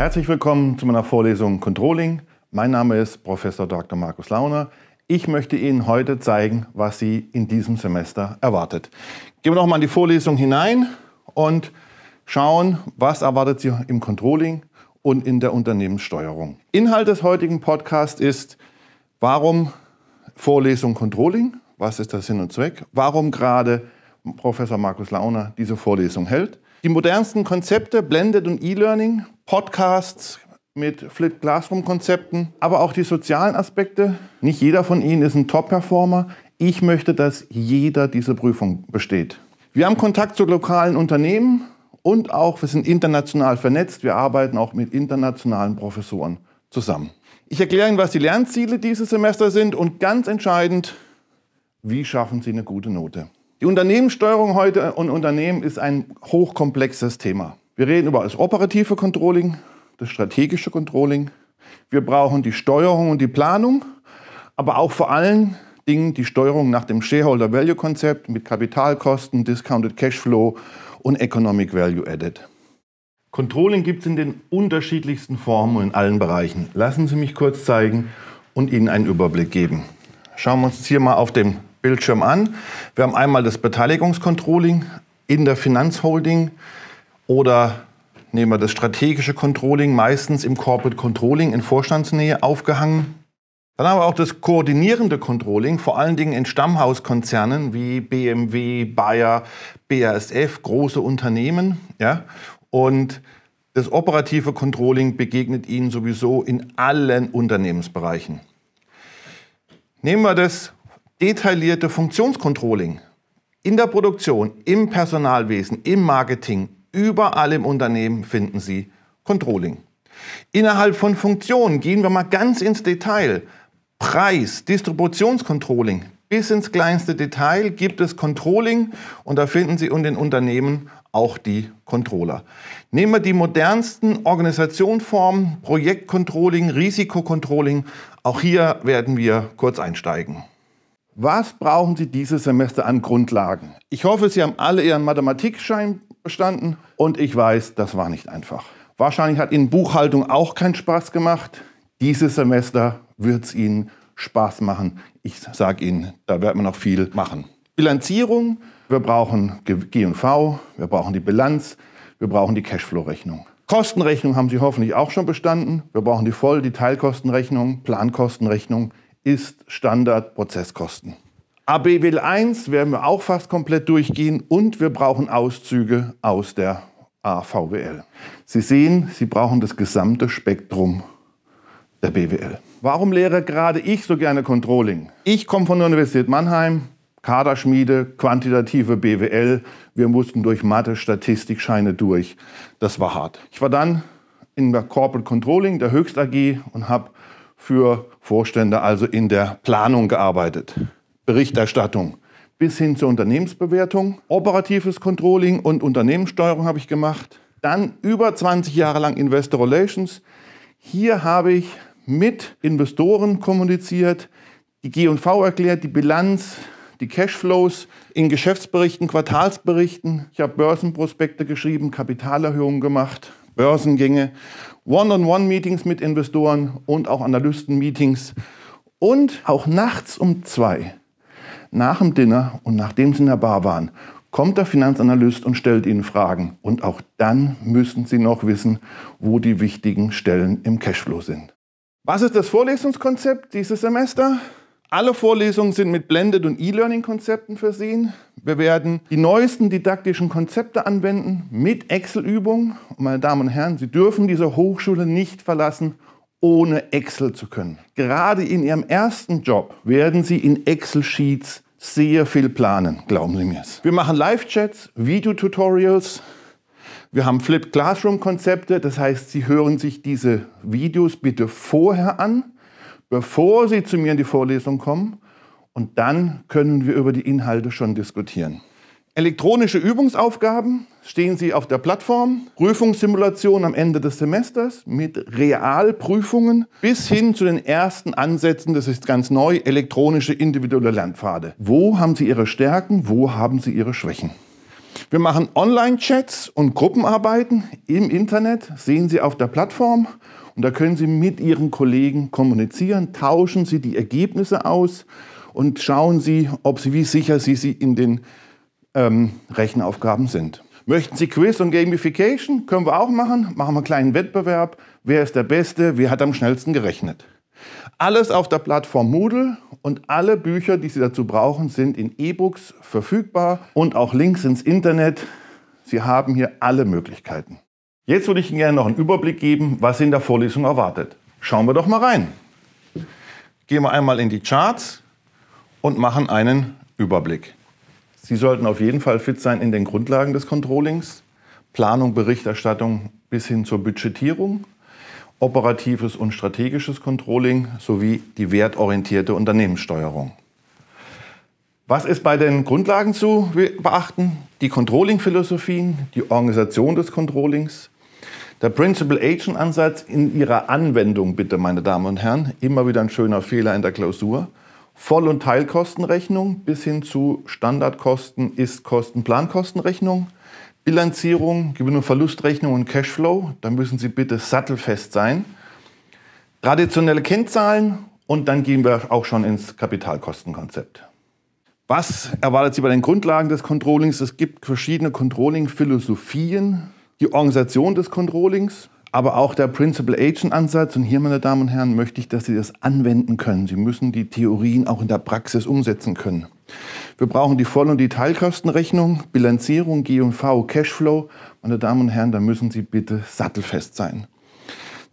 Herzlich willkommen zu meiner Vorlesung Controlling. Mein Name ist Professor Dr. Markus Launer. Ich möchte Ihnen heute zeigen, was Sie in diesem Semester erwartet. Gehen wir nochmal in die Vorlesung hinein und schauen, was erwartet Sie im Controlling und in der Unternehmenssteuerung. Inhalt des heutigen Podcasts ist, warum Vorlesung Controlling? Was ist der Sinn und Zweck? Warum gerade Professor Markus Launer diese Vorlesung hält? Die modernsten Konzepte, Blended und E-Learning, Podcasts mit Flip Classroom-Konzepten, aber auch die sozialen Aspekte. Nicht jeder von Ihnen ist ein Top-Performer. Ich möchte, dass jeder diese Prüfung besteht. Wir haben Kontakt zu lokalen Unternehmen und auch, wir sind international vernetzt. Wir arbeiten auch mit internationalen Professoren zusammen. Ich erkläre Ihnen, was die Lernziele dieses Semesters sind und ganz entscheidend, wie schaffen Sie eine gute Note. Die Unternehmenssteuerung heute und Unternehmen ist ein hochkomplexes Thema. Wir reden über das operative Controlling, das strategische Controlling. Wir brauchen die Steuerung und die Planung, aber auch vor allen Dingen die Steuerung nach dem Shareholder Value Konzept mit Kapitalkosten, Discounted Cashflow und Economic Value Added. Controlling gibt es in den unterschiedlichsten Formen und in allen Bereichen. Lassen Sie mich kurz zeigen und Ihnen einen Überblick geben. Schauen wir uns hier mal auf dem Bildschirm an. Wir haben einmal das Beteiligungskontrolling in der Finanzholding oder nehmen wir das strategische Controlling, meistens im Corporate Controlling in Vorstandsnähe aufgehangen. Dann haben wir auch das koordinierende Controlling, vor allen Dingen in Stammhauskonzernen wie BMW, Bayer, BASF, große Unternehmen. Ja? Und das operative Controlling begegnet Ihnen sowieso in allen Unternehmensbereichen. Nehmen wir das detaillierte Funktionscontrolling in der Produktion, im Personalwesen, im Marketing, überall im Unternehmen finden Sie Controlling. Innerhalb von Funktionen gehen wir mal ganz ins Detail. Preis, Distributionscontrolling, bis ins kleinste Detail gibt es Controlling und da finden Sie in den Unternehmen auch die Controller. Nehmen wir die modernsten Organisationsformen, Projektcontrolling, Risikocontrolling. Auch hier werden wir kurz einsteigen. Was brauchen Sie dieses Semester an Grundlagen? Ich hoffe, Sie haben alle Ihren Mathematikschein bestanden und ich weiß, das war nicht einfach. Wahrscheinlich hat Ihnen Buchhaltung auch keinen Spaß gemacht. Dieses Semester wird es Ihnen Spaß machen. Ich sage Ihnen, da wird man noch viel machen. Bilanzierung, wir brauchen G&V, wir brauchen die Bilanz, wir brauchen die Cashflow-Rechnung. Kostenrechnung haben Sie hoffentlich auch schon bestanden. Wir brauchen die Voll-, die Teilkostenrechnung, Plankostenrechnung, ist Standard Prozesskosten. ABWIL 1 werden wir auch fast komplett durchgehen und wir brauchen Auszüge aus der AVWL. Sie sehen, Sie brauchen das gesamte Spektrum der BWL. Warum lehre gerade ich so gerne Controlling? Ich komme von der Universität Mannheim, Kaderschmiede, quantitative BWL. Wir mussten durch Mathe, Statistik, Scheine durch. Das war hart. Ich war dann in der Corporate Controlling, der Höchst AG und habe für Vorstände, also in der Planung gearbeitet, Berichterstattung bis hin zur Unternehmensbewertung, operatives Controlling und Unternehmenssteuerung habe ich gemacht. Dann über 20 Jahre lang Investor Relations. Hier habe ich mit Investoren kommuniziert, die G&V erklärt, die Bilanz, die Cashflows in Geschäftsberichten, Quartalsberichten. Ich habe Börsenprospekte geschrieben, Kapitalerhöhungen gemacht, Börsengänge, One-on-One-Meetings mit Investoren und auch Analysten-Meetings und auch nachts um zwei, nach dem Dinner und nachdem sie in der Bar waren, kommt der Finanzanalyst und stellt Ihnen Fragen. Und auch dann müssen Sie noch wissen, wo die wichtigen Stellen im Cashflow sind. Was ist das Vorlesungskonzept dieses Semester? Alle Vorlesungen sind mit Blended- und E-Learning-Konzepten versehen. Wir werden die neuesten didaktischen Konzepte anwenden mit Excel-Übungen. Und meine Damen und Herren, Sie dürfen diese Hochschule nicht verlassen, ohne Excel zu können. Gerade in Ihrem ersten Job werden Sie in Excel-Sheets sehr viel planen, glauben Sie mir es. Wir machen Live-Chats, Videotutorials, wir haben Flip Classroom-Konzepte, das heißt, Sie hören sich diese Videos bitte vorher an bevor Sie zu mir in die Vorlesung kommen. Und dann können wir über die Inhalte schon diskutieren. Elektronische Übungsaufgaben stehen Sie auf der Plattform, Prüfungssimulation am Ende des Semesters mit Realprüfungen bis hin zu den ersten Ansätzen, das ist ganz neu, elektronische individuelle Lernpfade. Wo haben Sie Ihre Stärken, wo haben Sie Ihre Schwächen? Wir machen Online-Chats und Gruppenarbeiten im Internet, sehen Sie auf der Plattform und da können Sie mit Ihren Kollegen kommunizieren, tauschen Sie die Ergebnisse aus und schauen Sie, ob Sie, wie sicher Sie, Sie in den ähm, Rechenaufgaben sind. Möchten Sie Quiz und Gamification? Können wir auch machen. Machen wir einen kleinen Wettbewerb. Wer ist der Beste? Wer hat am schnellsten gerechnet? Alles auf der Plattform Moodle und alle Bücher, die Sie dazu brauchen, sind in E-Books verfügbar und auch Links ins Internet. Sie haben hier alle Möglichkeiten. Jetzt würde ich Ihnen gerne noch einen Überblick geben, was Sie in der Vorlesung erwartet. Schauen wir doch mal rein. Gehen wir einmal in die Charts und machen einen Überblick. Sie sollten auf jeden Fall fit sein in den Grundlagen des Controllings, Planung, Berichterstattung bis hin zur Budgetierung, operatives und strategisches Controlling sowie die wertorientierte Unternehmenssteuerung. Was ist bei den Grundlagen zu beachten? Die Controlling-Philosophien, die Organisation des Controllings, der Principal Agent Ansatz in ihrer Anwendung, bitte, meine Damen und Herren, immer wieder ein schöner Fehler in der Klausur. Voll- und Teilkostenrechnung bis hin zu Standardkosten, ist Istkosten, Plankostenrechnung, Bilanzierung, Gewinn- und Verlustrechnung und Cashflow. Da müssen Sie bitte sattelfest sein. Traditionelle Kennzahlen und dann gehen wir auch schon ins Kapitalkostenkonzept. Was erwartet Sie bei den Grundlagen des Controllings? Es gibt verschiedene Controlling-Philosophien die Organisation des Controllings, aber auch der Principal Agent Ansatz. Und hier, meine Damen und Herren, möchte ich, dass Sie das anwenden können. Sie müssen die Theorien auch in der Praxis umsetzen können. Wir brauchen die Voll- und die Teilkostenrechnung, Bilanzierung, G&V, Cashflow. Meine Damen und Herren, da müssen Sie bitte sattelfest sein.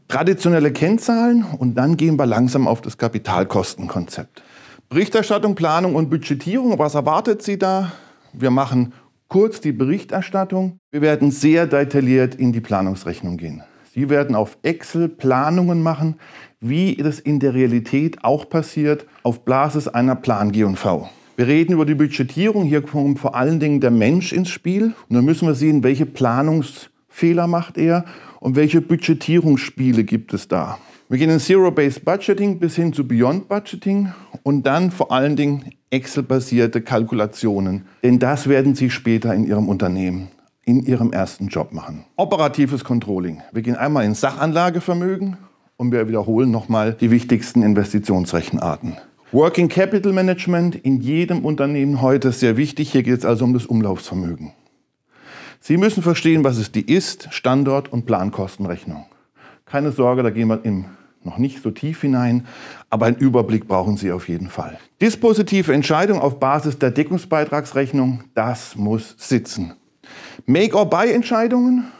Traditionelle Kennzahlen und dann gehen wir langsam auf das Kapitalkostenkonzept. Berichterstattung, Planung und Budgetierung, was erwartet Sie da? Wir machen Kurz die Berichterstattung. Wir werden sehr detailliert in die Planungsrechnung gehen. Sie werden auf Excel Planungen machen, wie das in der Realität auch passiert, auf Basis einer Plan-GV. Wir reden über die Budgetierung. Hier kommt vor allen Dingen der Mensch ins Spiel. Und dann müssen wir sehen, welche Planungsfehler macht er und welche Budgetierungsspiele gibt es da. Wir gehen in Zero-Based Budgeting bis hin zu Beyond Budgeting und dann vor allen Dingen Excel-basierte Kalkulationen. Denn das werden Sie später in Ihrem Unternehmen, in Ihrem ersten Job machen. Operatives Controlling. Wir gehen einmal in Sachanlagevermögen und wir wiederholen nochmal die wichtigsten Investitionsrechenarten. Working Capital Management in jedem Unternehmen heute sehr wichtig. Hier geht es also um das Umlaufsvermögen. Sie müssen verstehen, was es die Ist-, Standort- und Plankostenrechnung. Keine Sorge, da gehen wir im noch nicht so tief hinein, aber einen Überblick brauchen Sie auf jeden Fall. Dispositive Entscheidung auf Basis der Deckungsbeitragsrechnung, das muss sitzen. Make-or-Buy-Entscheidungen,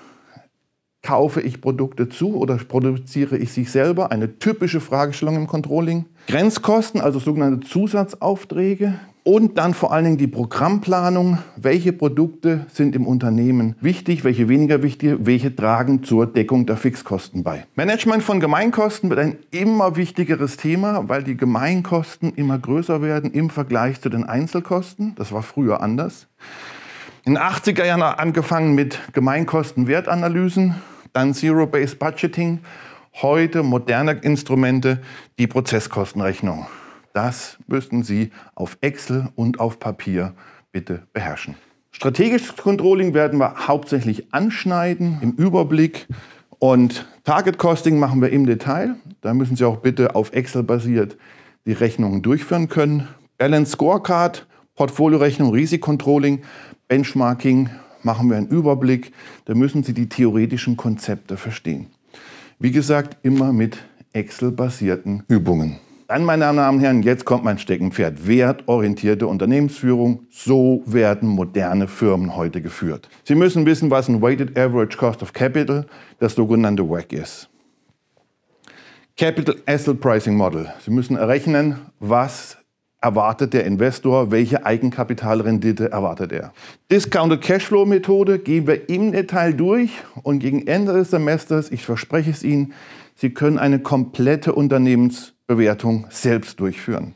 kaufe ich Produkte zu oder produziere ich sie selber? Eine typische Fragestellung im Controlling. Grenzkosten, also sogenannte Zusatzaufträge, und dann vor allen Dingen die Programmplanung. Welche Produkte sind im Unternehmen wichtig, welche weniger wichtig, welche tragen zur Deckung der Fixkosten bei. Management von Gemeinkosten wird ein immer wichtigeres Thema, weil die Gemeinkosten immer größer werden im Vergleich zu den Einzelkosten. Das war früher anders. In den 80er Jahren angefangen mit Gemeinkostenwertanalysen, dann Zero-Based Budgeting, heute moderne Instrumente, die Prozesskostenrechnung. Das müssten Sie auf Excel und auf Papier bitte beherrschen. Strategisches Controlling werden wir hauptsächlich anschneiden im Überblick und Target Costing machen wir im Detail. Da müssen Sie auch bitte auf Excel basiert die Rechnungen durchführen können. Balance Scorecard, Portfoliorechnung, Risikocontrolling, Benchmarking machen wir einen Überblick. Da müssen Sie die theoretischen Konzepte verstehen. Wie gesagt, immer mit Excel-basierten Übungen. Dann, meine Damen und Herren, jetzt kommt mein Steckenpferd. Wertorientierte Unternehmensführung. So werden moderne Firmen heute geführt. Sie müssen wissen, was ein Weighted Average Cost of Capital, das sogenannte WAC ist. Capital Asset Pricing Model. Sie müssen errechnen, was erwartet der Investor, welche Eigenkapitalrendite erwartet er. Discounted Cashflow Methode gehen wir im Detail durch und gegen Ende des Semesters, ich verspreche es Ihnen, Sie können eine komplette Unternehmens- Bewertung selbst durchführen.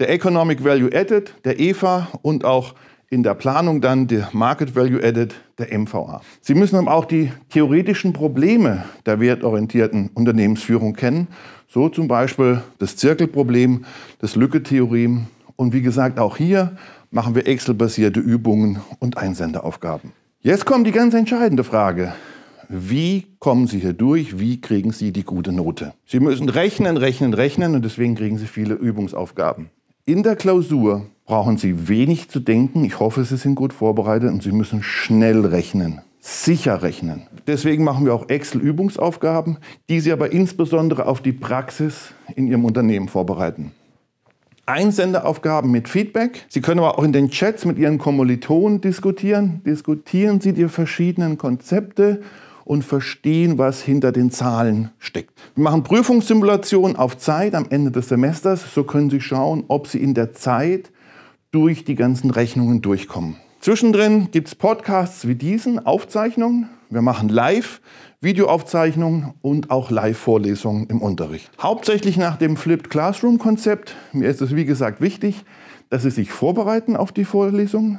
Der Economic Value Added, der EVA und auch in der Planung dann der Market Value Added, der MVA. Sie müssen aber auch die theoretischen Probleme der wertorientierten Unternehmensführung kennen, so zum Beispiel das Zirkelproblem, das Lücke-Theorem und wie gesagt auch hier machen wir Excel-basierte Übungen und Einsenderaufgaben. Jetzt kommt die ganz entscheidende Frage. Wie kommen Sie hier durch? Wie kriegen Sie die gute Note? Sie müssen rechnen, rechnen, rechnen und deswegen kriegen Sie viele Übungsaufgaben. In der Klausur brauchen Sie wenig zu denken. Ich hoffe, Sie sind gut vorbereitet und Sie müssen schnell rechnen sicher rechnen. Deswegen machen wir auch Excel-Übungsaufgaben, die Sie aber insbesondere auf die Praxis in Ihrem Unternehmen vorbereiten. Einsendeaufgaben mit Feedback. Sie können aber auch in den Chats mit Ihren Kommilitonen diskutieren. Diskutieren Sie die verschiedenen Konzepte und verstehen, was hinter den Zahlen steckt. Wir machen Prüfungssimulationen auf Zeit am Ende des Semesters. So können Sie schauen, ob Sie in der Zeit durch die ganzen Rechnungen durchkommen. Zwischendrin gibt es Podcasts wie diesen, Aufzeichnungen. Wir machen live Videoaufzeichnungen und auch Live-Vorlesungen im Unterricht. Hauptsächlich nach dem Flipped Classroom-Konzept. Mir ist es, wie gesagt, wichtig, dass Sie sich vorbereiten auf die Vorlesungen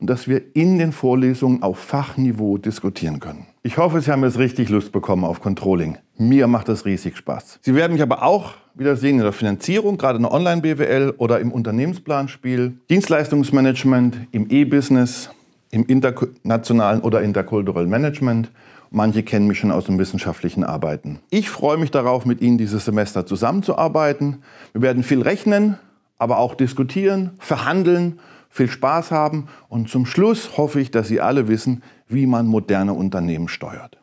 und dass wir in den Vorlesungen auf Fachniveau diskutieren können. Ich hoffe, Sie haben jetzt richtig Lust bekommen auf Controlling. Mir macht das riesig Spaß. Sie werden mich aber auch wieder sehen in der Finanzierung, gerade in der Online-BWL oder im Unternehmensplanspiel, Dienstleistungsmanagement, im E-Business, im internationalen oder interkulturellen Management. Manche kennen mich schon aus dem wissenschaftlichen Arbeiten. Ich freue mich darauf, mit Ihnen dieses Semester zusammenzuarbeiten. Wir werden viel rechnen, aber auch diskutieren, verhandeln viel Spaß haben und zum Schluss hoffe ich, dass Sie alle wissen, wie man moderne Unternehmen steuert.